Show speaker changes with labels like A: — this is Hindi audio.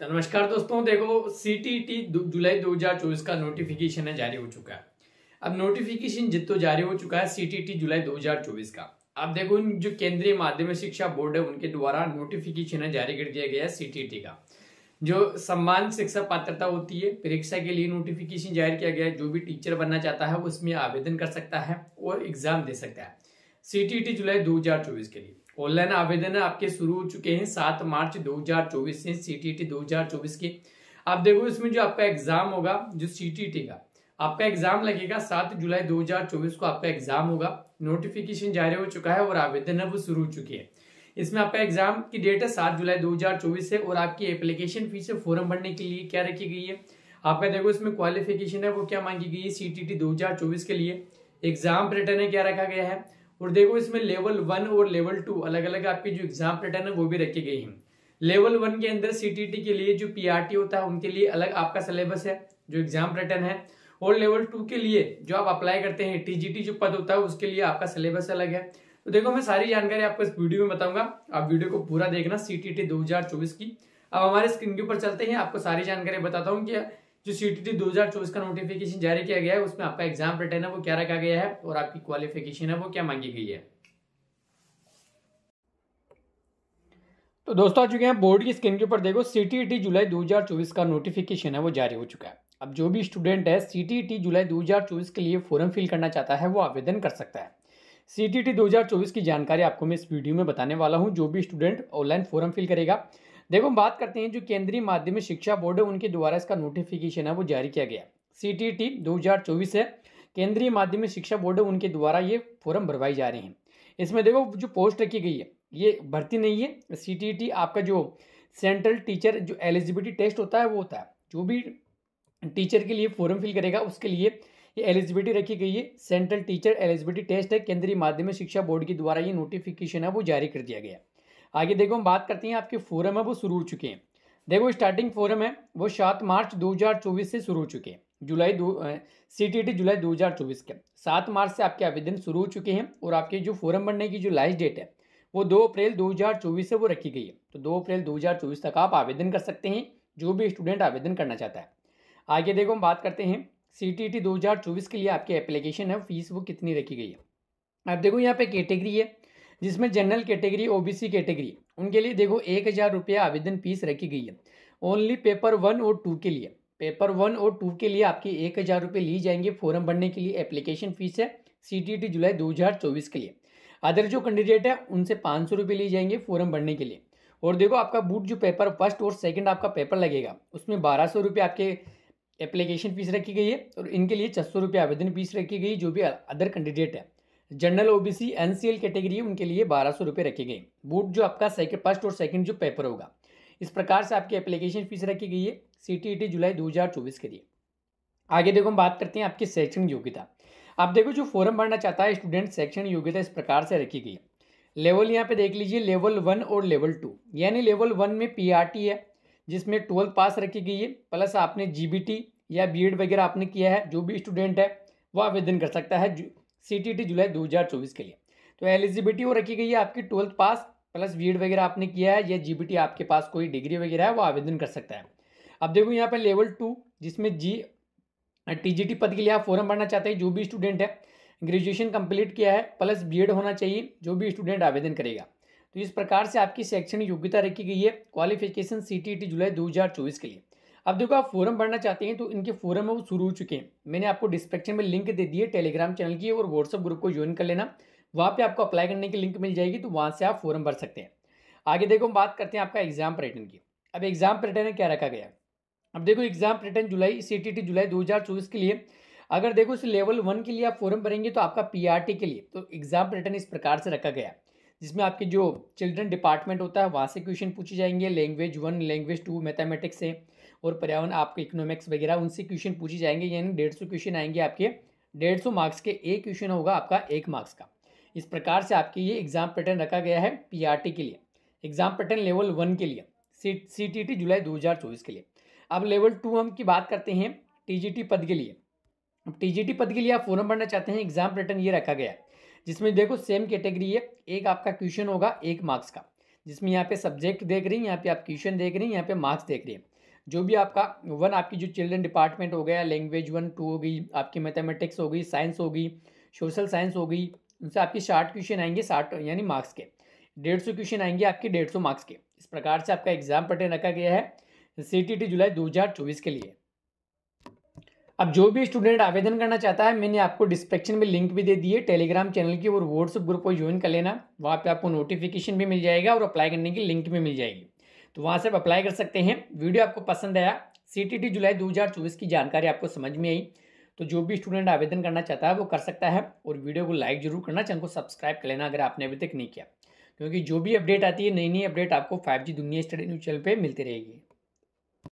A: तो नमस्कार दोस्तों देखो सी टी टी जुलाई चौबीस का नोटिफिकेशन है जारी हो चुका है अब नोटिफिकेशन जितो तो जारी हो चुका है सी टी टी जुलाई दो हजार चौबीस का अब देखो जो केंद्रीय माध्यमिक शिक्षा बोर्ड है उनके द्वारा नोटिफिकेशन है जारी कर दिया गया है सी टी टी का जो सम्मान शिक्षा पात्रता होती है परीक्षा के लिए नोटिफिकेशन जारी किया गया है जो भी टीचर बनना चाहता है वो इसमें आवेदन कर सकता है और एग्जाम दे सकता है सी टी टी जुलाई दो हजार चौबीस के लिए ऑनलाइन आवेदन आपके शुरू हो चुके हैं सात मार्च 2024 से सीटीटी 2024 के आप देखो इसमें जो आपका एग्जाम होगा जो सीटीटी का आपका एग्जाम लगेगा सात जुलाई 2024 को आपका एग्जाम होगा नोटिफिकेशन जारी हो चुका है और आवेदन है वो शुरू हो चुकी है इसमें आपका एग्जाम की डेट है सात जुलाई 2024 है और आपकी एप्लीकेशन फीस फॉर्म भरने के लिए क्या रखी गई है आपका देखो इसमें क्वालिफिकेशन है वो क्या मांगी गई है हजार चौबीस के लिए एग्जाम रिटर्न है क्या रखा गया है और देखो इसमें लेवल वन और लेवल टू अलग अलग आपकी जो एग्जाम पैटर्न है वो भी रखी गई है लेवल वन के अंदर सीटीटी के लिए जो पीआरटी होता है उनके लिए अलग आपका सिलेबस है जो एग्जाम पैटर्न है और लेवल टू के लिए जो आप अप्लाई करते हैं टीजीटी जो पद होता है उसके लिए आपका सिलेबस अलग है तो देखो मैं सारी जानकारी आपको इस वीडियो में बताऊंगा आप वीडियो को पूरा देखना सीटीटी 2024 की अब हमारे स्क्रीन के ऊपर चलते हैं आपको सारी जानकारी बताता हूँ कि जो सी टी का नोटिफिकेशन जारी किया गया है उसमें आपका एग्जाम रिटर्न है वो क्या रखा गया है और आपकी क्वालिफिकेशन है वो क्या मांगी गई है तो दोस्तों आ चुके हैं बोर्ड की स्क्रीन के ऊपर देखो सी जुलाई 2024 का नोटिफिकेशन है वो जारी हो चुका है अब जो भी स्टूडेंट है सी जुलाई 2024 के लिए फॉर्म फिल करना चाहता है वो आवेदन कर सकता है सी 2024 की जानकारी आपको मैं इस वीडियो में बताने वाला हूँ जो भी स्टूडेंट ऑनलाइन फॉर्म फिल करेगा देखो हम बात करते हैं जो केंद्रीय माध्यमिक शिक्षा बोर्ड है उनके द्वारा इसका नोटिफिकेशन है वो जारी किया गया सी टी टी दो हजार चौबीस है केंद्रीय माध्यमिक शिक्षा बोर्ड है उनके द्वारा ये फॉर्म भरवाई जा रहे हैं इसमें देखो जो पोस्ट रखी गई है ये भर्ती नहीं है सी टी टी आपका जो सेंट्रल टीचर जो एलिजिबिलिटी टेस्ट होता है वो होता है जो भी टीचर के लिए फॉर्म फिल करेगा उसके लिए ये एलिजिबिलिटी रखी गई है सेंट्रल टीचर एलिजिबिलिटी टेस्ट है केंद्रीय माध्यमिक शिक्षा बोर्ड के द्वारा ये नोटिफिकेशन है वो जारी कर दिया गया आगे देखो हम बात करते हैं आपके फोरम है वो शुरू हो चुके हैं देखो स्टार्टिंग फोरम है वो सात मार्च 2024 से शुरू हो चुके हैं जुलाई दो सी टी टी जुलाई 2024 के सात मार्च से आपके आवेदन शुरू हो चुके हैं और आपके जो फॉरम भरने की जो लास्ट डेट है वो दो अप्रैल चौबीस से वो रखी गई है तो दो अप्रैल चौबीस तक आप आवेदन कर सकते हैं जो भी स्टूडेंट आवेदन करना चाहता है आगे देखो हम बात करते हैं सी टी टी के लिए आपकी एप्लीकेशन है फीस वो कितनी रखी गई है अब देखो यहाँ पे कैटेगरी है जिसमें जनरल कैटेगरी ओबीसी कैटेगरी उनके लिए देखो एक हज़ार रुपया आवेदन फीस रखी गई है ओनली पेपर वन और टू के लिए पेपर वन और टू के लिए आपकी एक हज़ार रुपये ली जाएंगे फॉर्म भरने के लिए एप्लीकेशन फ़ीस है सी टी टी जुलाई दो हज़ार चौबीस के लिए अदर जो कैंडिडेट है उनसे पाँच सौ रुपये लिए जाएंगे फॉर्म भरने के लिए और देखो आपका बूट जो पेपर फर्स्ट और सेकेंड आपका पेपर लगेगा उसमें बारह सौ रुपये आपके एप्लीकेशन फीस रखी गई है और इनके लिए छः सौ रुपये आवेदन फीस रखी गई जो भी अदर कैंडिडेट है जनरल ओबीसी एनसीएल कैटेगरी उनके लिए बारह सौ रुपये रखे गए बूट जो आपका सेकंड फर्स्ट और सेकंड जो पेपर होगा इस प्रकार से आपकी एप्लीकेशन फीस रखी गई है सी टी e जुलाई 2024 के लिए आगे देखो हम बात करते हैं आपकी शैक्षणिक योग्यता आप देखो जो फॉर्म भरना चाहता है स्टूडेंट शैक्षणिक योग्यता इस प्रकार से रखी गई लेवल यहाँ पे देख लीजिए लेवल वन और लेवल टू यानी लेवल वन में पी e है जिसमें ट्वेल्थ पास रखी गई है प्लस आपने जी या बी वगैरह आपने किया है जो भी स्टूडेंट है वह आवेदन कर सकता है सी जुलाई 2024 के लिए तो एलिजिबिलिटी वो रखी गई है आपकी ट्वेल्थ पास प्लस बी वगैरह आपने किया है या जी आपके पास कोई डिग्री वगैरह है वो आवेदन कर सकता है अब देखो यहाँ पर लेवल टू जिसमें जी टीजीटी पद के लिए आप फॉर्म भरना चाहते हैं जो भी स्टूडेंट है ग्रेजुएशन कंप्लीट किया है प्लस बी होना चाहिए जो भी स्टूडेंट आवेदन करेगा तो इस प्रकार से आपकी शैक्षणिक योग्यता रखी गई है क्वालिफिकेशन सी जुलाई दो के लिए अब देखो आप फोरम पढ़ना चाहते हैं तो इनके फोरम में वो शुरू हो चुके हैं मैंने आपको डिस्क्रिप्शन में लिंक दे दिए टेलीग्राम चैनल की और व्हाट्सअप ग्रुप को ज्वाइन कर लेना वहाँ पे आपको अप्लाई करने की लिंक मिल जाएगी तो वहाँ से आप फॉर्म भर सकते हैं आगे देखो हम बात करते हैं आपका एग्जाम पैटर्न की अब एग्जाम पैटर्न में क्या रखा गया अब देखो एग्जाम पैटर्न जुलाई सी जुलाई दो के लिए अगर देखो इस लेवल वन के लिए आप फॉर्म भरेंगे तो आपका पी e के लिए तो एग्जाम पैटर्न इस प्रकार से रखा गया है जिसमें आपके जो चिल्ड्रन डिपार्टमेंट होता है वहाँ से क्वेश्चन पूछे जाएंगे language one language two mathematics से और पर्यावरण आपके इकोनॉमिक्स वगैरह उनसे क्वेश्चन पूछे जाएंगे यानी डेढ़ सौ क्वेश्चन आएंगे आपके डेढ़ सौ मार्क्स के एक क्वेश्चन होगा आपका एक मार्क्स का इस प्रकार से आपके ये एग्ज़ाम पैटर्न रखा गया है पी e के लिए एग्ज़ाम पैटर्न लेवल वन के लिए सी टी जुलाई दो के लिए अब लेवल टू हम की बात करते हैं टी पद के लिए अब टी पद के लिए आप फॉरम भरना चाहते हैं एग्ज़ाम पैटर्न ये रखा गया है जिसमें देखो सेम कैटेगरी है एक आपका क्वेश्चन होगा एक मार्क्स का जिसमें यहाँ पे सब्जेक्ट देख रही हैं यहाँ पे आप क्वेश्चन देख रही हैं यहाँ पे मार्क्स देख रही हैं जो भी आपका वन आपकी जो चिल्ड्रन डिपार्टमेंट हो गया लैंग्वेज वन टू हो गई आपकी मैथमेटिक्स हो गई साइंस हो गई सोशल साइंस हो गई उनसे आपके साठ क्वेश्चन आएंगे साठ यानी मार्क्स के डेढ़ सौ क्वेश्चन आएंगे आपके डेढ़ सौ मार्क्स के इस प्रकार से आपका एग्जाम पटे रखा गया है सी टी जुलाई दो के लिए अब जो भी स्टूडेंट आवेदन करना चाहता है मैंने आपको डिस्क्रिप्शन में लिंक भी दे दिए टेलीग्राम चैनल की और व्हाट्सअप ग्रुप को ज्वाइन कर लेना वहाँ पे आपको नोटिफिकेशन भी मिल जाएगा और अप्लाई करने की लिंक भी मिल जाएगी तो वहाँ से आप अप्लाई कर सकते हैं वीडियो आपको पसंद आया सी जुलाई दो की जानकारी आपको समझ में आई तो जो भी स्टूडेंट आवेदन करना चाहता है वो कर सकता है और वीडियो को लाइक जरूर करना चैनल को सब्सक्राइब कर लेना अगर आपने अभी तक नहीं किया क्योंकि जो भी अपडेट आती है नई नई अपडेट आपको फाइव दुनिया स्टडी न्यूज चैनल पर मिलती रहेगी